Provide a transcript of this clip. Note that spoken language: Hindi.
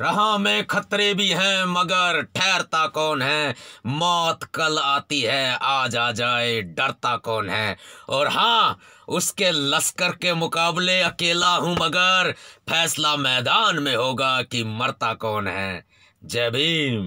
रहा में खतरे भी हैं मगर ठहरता कौन है मौत कल आती है आज आ जाए डरता कौन है और हाँ उसके लश्कर के मुकाबले अकेला हूँ मगर फैसला मैदान में होगा कि मरता कौन है जय भीम